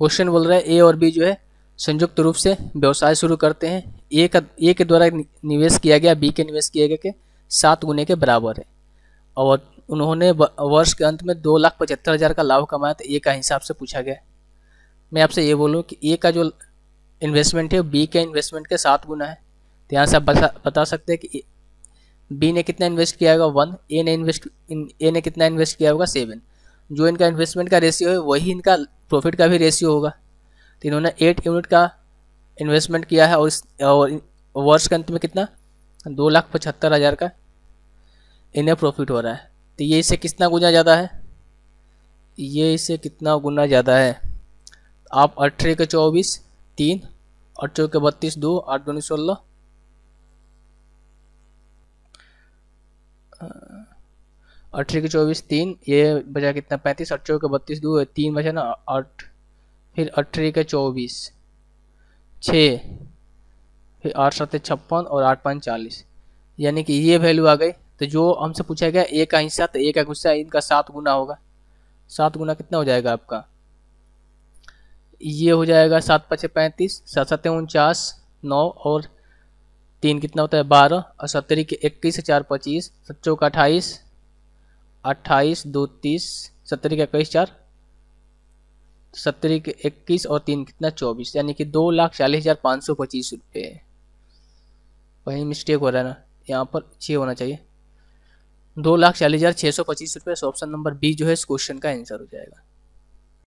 question बोल रहा है ए और बी जो है संयुक्त रूप से व्यवसाय शुरू करते हैं ए का ए के द्वारा निवेश किया गया बी के निवेश किया गया के सात गुने के बराबर है और उन्होंने वर्ष के अंत में दो लाख पचहत्तर हज़ार का लाभ कमाया तो ए का हिसाब से पूछा गया मैं आपसे ये बोलूँ कि ए का जो इन्वेस्टमेंट है बी के इन्वेस्टमेंट के सात गुना है तो यहाँ से आप बता बता सकते हैं कि बी ने कितना इन्वेस्ट किया होगा वन ए ने इन्वेस्ट ए ने कितना इन्वेस्ट किया होगा सेवन जो इनका इन्वेस्टमेंट का रेशियो है वही इनका प्रॉफिट का भी रेशियो होगा तो इन्होंने एट यूनिट का इन्वेस्टमेंट किया है और इस और वर्ष के अंत में कितना दो लाख पचहत्तर हज़ार का इन्हें प्रॉफिट हो रहा है तो ये इससे कितना गुना ज़्यादा है ये इससे कितना गुना ज़्यादा है आप अठारह के चौबीस तीन अठारह के बत्तीस दो आठ दो सोलह अठारह के चौबीस तीन ये बजा कितना पैंतीस अठारह के बत्तीस दो तीन बजा ना आठ फिर अठारह के चौबीस छः फिर आठ सात छप्पन और आठ पाँच चालीस यानी कि ये वैल्यू आ गई तो जो हमसे पूछा गया एक का हिस्सा तो एक का गुस्सा इनका सात गुना होगा सात गुना कितना हो जाएगा आपका ये हो जाएगा सात पचे पैंतीस सात सत्य उनचास नौ और तीन कितना होता है बारह और सत्तरी के इक्कीस चार पच्चीस सच्चों का अट्ठाईस अट्ठाईस दो तीस सत्तर इक्कीस चार सत्तर के इक्कीस और तीन कितना चौबीस यानी कि दो लाख चालीस हज़ार पाँच सौ पच्चीस रुपये वही मिस्टेक हो रहा है ना यहाँ पर छः होना चाहिए दो लाख चालीस हज़ार छः सौ पच्चीस रुपये ऑप्शन नंबर बी जो है इस क्वेश्चन का आंसर हो जाएगा